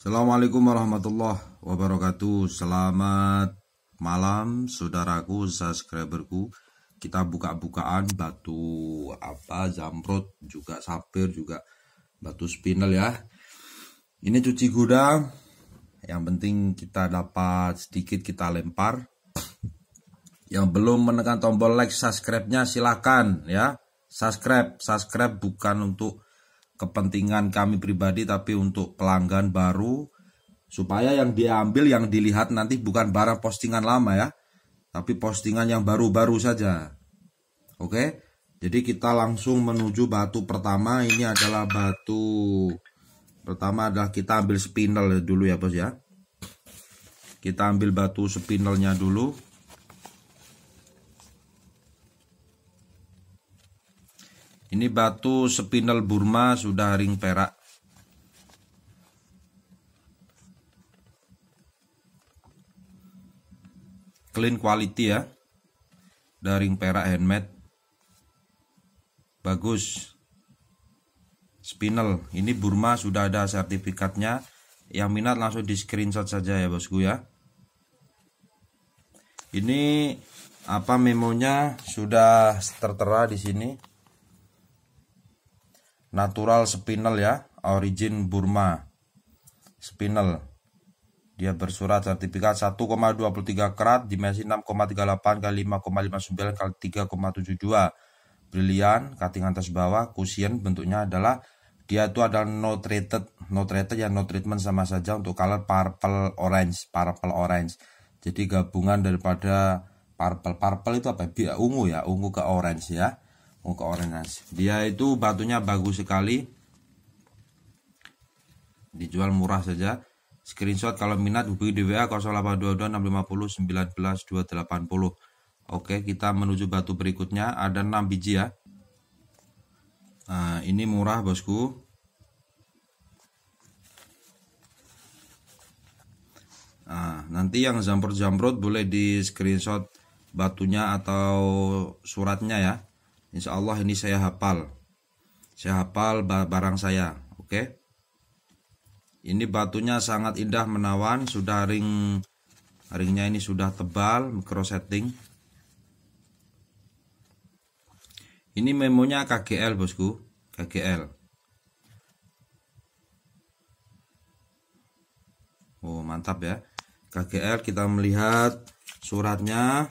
Assalamualaikum warahmatullahi wabarakatuh Selamat malam saudaraku subscriberku Kita buka-bukaan batu apa zamrud juga sapir juga batu spinel ya Ini cuci gudang Yang penting kita dapat sedikit kita lempar Yang belum menekan tombol like subscribe-nya silahkan ya Subscribe, subscribe bukan untuk kepentingan kami pribadi tapi untuk pelanggan baru supaya yang diambil yang dilihat nanti bukan barang postingan lama ya tapi postingan yang baru-baru saja oke jadi kita langsung menuju batu pertama ini adalah batu pertama adalah kita ambil spindle dulu ya bos ya kita ambil batu spindlenya dulu Ini batu spinel Burma sudah ring perak. Clean quality ya. ring perak handmade. Bagus. Spinel. Ini Burma sudah ada sertifikatnya. Yang minat langsung di screenshot saja ya bosku ya. Ini apa memonya sudah tertera di sini natural spinel ya, origin Burma. Spinel. Dia bersurat sertifikat 1,23 karat, dimensi 6,38 kali 5,59 kali 3,72. Brilian, cutting atas bawah, cushion bentuknya adalah dia itu adalah no treated, no treated ya no treatment sama saja untuk color purple orange, purple orange. Jadi gabungan daripada purple, purple itu apa? Ya? Ungu ya, ungu ke orange ya muka oh, orange dia itu batunya bagus sekali dijual murah saja screenshot kalau minat hubungi di WA 0822 650 19280 oke kita menuju batu berikutnya ada 6 biji ya nah, ini murah bosku nah nanti yang jamprut-jamprut boleh di screenshot batunya atau suratnya ya Insya Allah ini saya hafal. Saya hafal barang saya, oke? Okay? Ini batunya sangat indah menawan, sudah ring ringnya ini sudah tebal, micro setting. Ini memonya KGL, Bosku. KGL. Oh, mantap ya. KGL kita melihat suratnya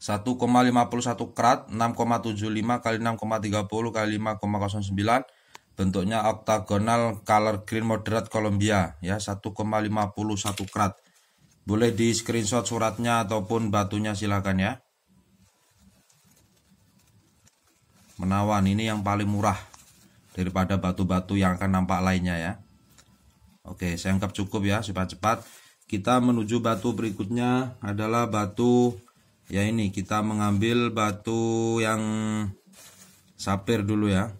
1,51 karat 6,75 kali 6,30 kali 5,09 bentuknya oktagonal color green moderat Columbia ya 1,51 karat boleh di screenshot suratnya ataupun batunya silakan ya menawan ini yang paling murah daripada batu-batu yang akan nampak lainnya ya oke saya anggap cukup ya cepat-cepat kita menuju batu berikutnya adalah batu ya ini kita mengambil batu yang sapir dulu ya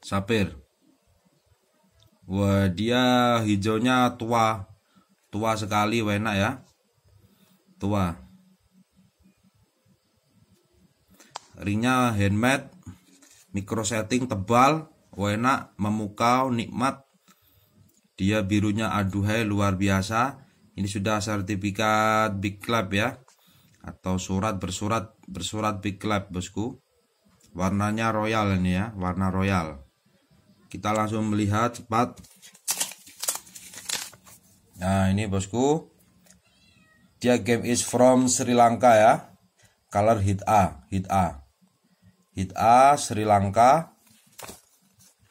sapir wah dia hijaunya tua tua sekali wena enak ya tua ringnya handmade micro setting tebal wena enak memukau nikmat dia birunya aduhai luar biasa ini sudah sertifikat Big Club ya. Atau surat bersurat bersurat Big Club bosku. Warnanya royal ini ya, warna royal. Kita langsung melihat cepat. Nah, ini bosku. Dia game is from Sri Lanka ya. Color hit A, hit A. Hit A Sri Lanka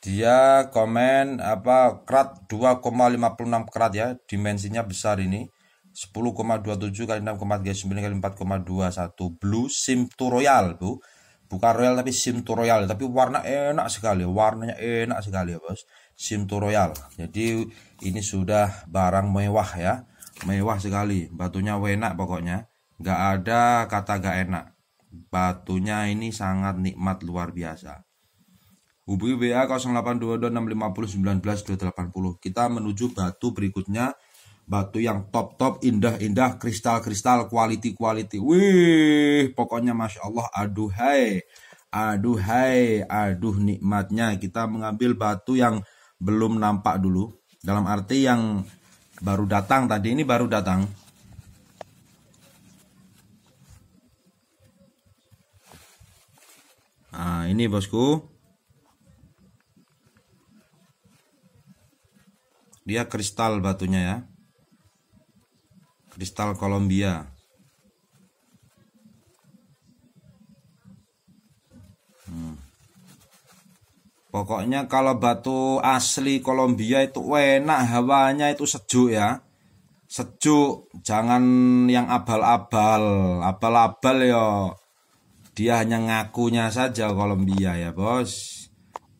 dia komen apa krat 2,56 krat ya dimensinya besar ini 10,27 kali 6,39 kali 4,21 blue simtu royal bu bukan royal tapi simtu royal tapi warna enak sekali warnanya enak sekali ya bos simtu royal jadi ini sudah barang mewah ya mewah sekali batunya enak pokoknya nggak ada kata gak enak batunya ini sangat nikmat luar biasa Hubungi WA 082265091980. Kita menuju batu berikutnya. Batu yang top-top, indah-indah, kristal-kristal, quality-quality. Wih, pokoknya Masya Allah, aduhai. Aduhai, aduh nikmatnya. Kita mengambil batu yang belum nampak dulu. Dalam arti yang baru datang tadi ini baru datang nah ini bosku Dia kristal batunya ya. Kristal Columbia Hmm. Pokoknya kalau batu asli Columbia itu enak hawanya itu sejuk ya. Sejuk, jangan yang abal-abal. Abal-abal ya Dia hanya ngakunya saja Columbia ya, Bos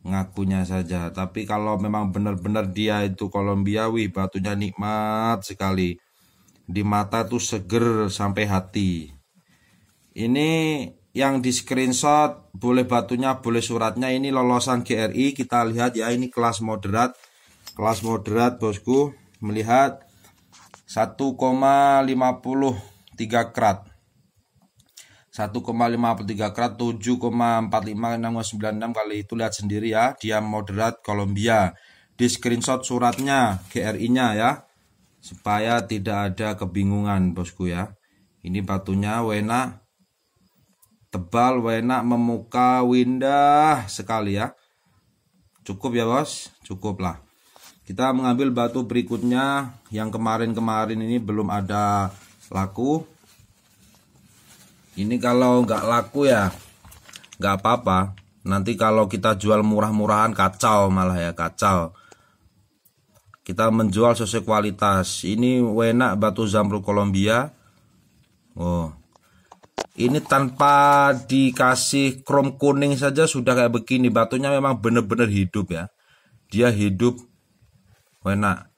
ngakunya saja. Tapi kalau memang benar-benar dia itu Kolombiawi, batunya nikmat sekali. Di mata tuh seger sampai hati. Ini yang di screenshot boleh batunya boleh suratnya ini lolosan GRI kita lihat ya ini kelas moderat kelas moderat bosku melihat 1,53 krat 1,53 krat 7,459696 kali itu lihat sendiri ya dia moderat Kolombia di screenshot suratnya GRI-nya ya supaya tidak ada kebingungan bosku ya ini batunya wena tebal wena memuka windah sekali ya cukup ya bos cukup lah kita mengambil batu berikutnya yang kemarin-kemarin ini belum ada laku ini kalau nggak laku ya nggak apa-apa nanti kalau kita jual murah-murahan kacau malah ya kacau kita menjual sesuai kualitas ini Wena batu zamrud Kolombia oh ini tanpa dikasih krom kuning saja sudah kayak begini batunya memang bener-bener hidup ya dia hidup Wena.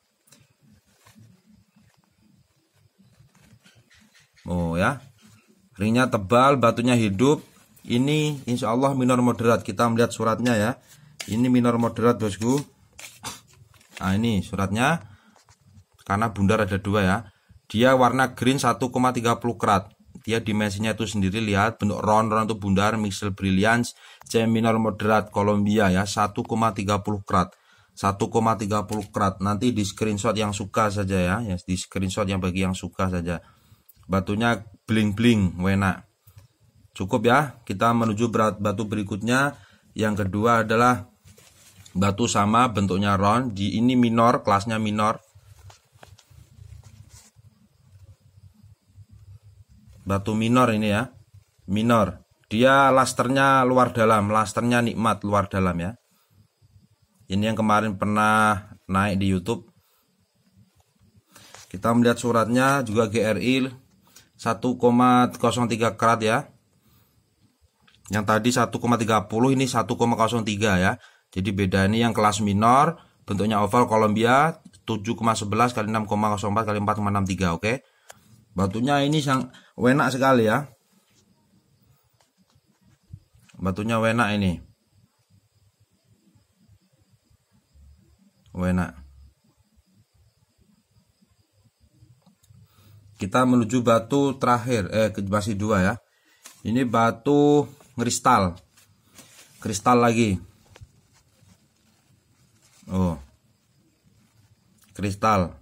oh ya ringnya tebal batunya hidup ini insya Allah minor moderat kita melihat suratnya ya ini minor moderat bosku nah ini suratnya karena bundar ada dua ya dia warna green 1,30 krat. dia dimensinya itu sendiri lihat bentuk round round itu bundar mixel brilliance C minor moderat Columbia ya 1,30 krat. 1,30 krat. nanti di screenshot yang suka saja ya. ya di screenshot yang bagi yang suka saja batunya bling-bling wena. Cukup ya, kita menuju berat batu berikutnya. Yang kedua adalah batu sama bentuknya round. Di ini minor, kelasnya minor. Batu minor ini ya, minor. Dia lasternya luar dalam, lasternya nikmat luar dalam ya. Ini yang kemarin pernah naik di YouTube. Kita melihat suratnya juga GRI 1,03 karat ya. Yang tadi 1,30 ini 1,03 ya. Jadi beda ini yang kelas minor bentuknya oval Columbia 7,11 kali 6,04 kali 4,63 oke. Okay? Batunya ini sang enak sekali ya. Batunya enak ini. Enak. Kita menuju batu terakhir, eh masih dua ya. Ini batu kristal. Kristal lagi. Oh. Kristal.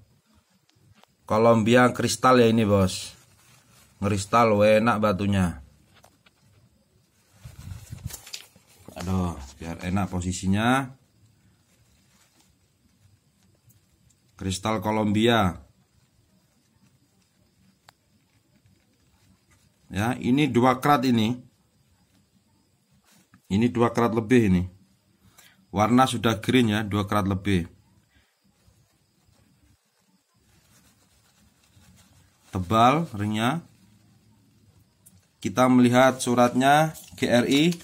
Kolombia kristal ya ini, Bos. Kristal enak batunya. Aduh, biar enak posisinya. Kristal Kolombia. ya ini dua krat ini ini dua krat lebih ini warna sudah green ya dua krat lebih tebal ringnya kita melihat suratnya GRI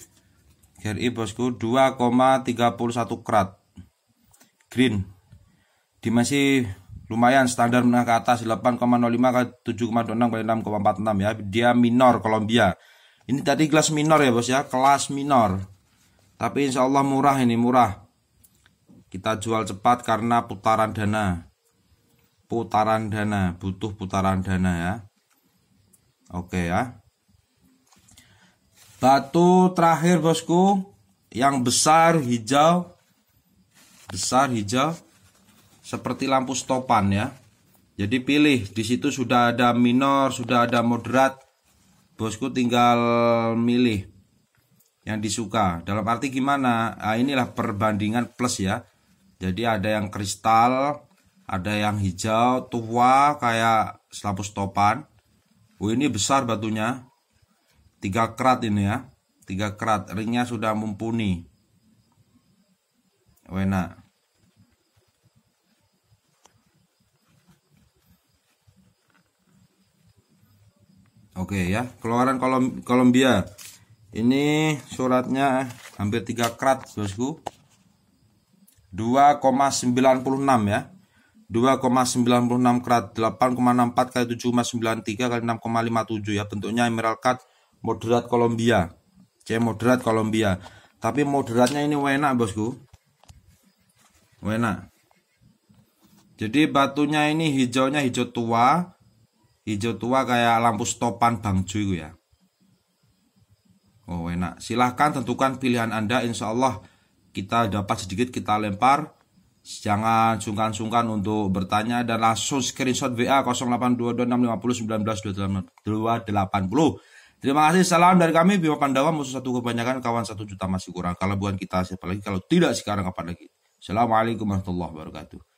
GRI bosku 2,31 krat green dimensi lumayan standar menengah ke atas 8,05 ke 7,26 6,46 ya. Dia minor Kolombia. Ini tadi kelas minor ya bos ya, kelas minor. Tapi insya Allah murah ini murah. Kita jual cepat karena putaran dana. Putaran dana, butuh putaran dana ya. Oke ya. Batu terakhir bosku yang besar hijau. Besar hijau seperti lampu stopan ya. Jadi pilih, di situ sudah ada minor, sudah ada moderat. Bosku tinggal milih yang disuka. Dalam arti gimana? Nah, inilah perbandingan plus ya. Jadi ada yang kristal, ada yang hijau tua kayak lampu stopan. Oh ini besar batunya. 3 kerat ini ya. 3 kerat, ringnya sudah mumpuni. Wena. Oke ya, keluaran kolom Kolombia. Ini suratnya hampir 3 krat, Bosku. 2,96 ya. 2,96 krat 8,64 kali 7,93 kali 6,57 ya bentuknya emerald cut moderat Kolombia C moderat Kolombia tapi moderatnya ini enak bosku enak jadi batunya ini hijaunya hijau tua Hijau tua kayak lampu stopan Bang Cuy ya. Oh enak. Silahkan tentukan pilihan Anda. Insya Allah kita dapat sedikit kita lempar. Jangan sungkan-sungkan untuk bertanya dan langsung screenshot WA 082226501928. Terima kasih. Salam dari kami Bima Pandawa musuh satu kebanyakan kawan satu juta masih kurang. Kalau bukan kita siapa lagi? Kalau tidak sekarang kapan lagi? Assalamualaikum warahmatullahi wabarakatuh.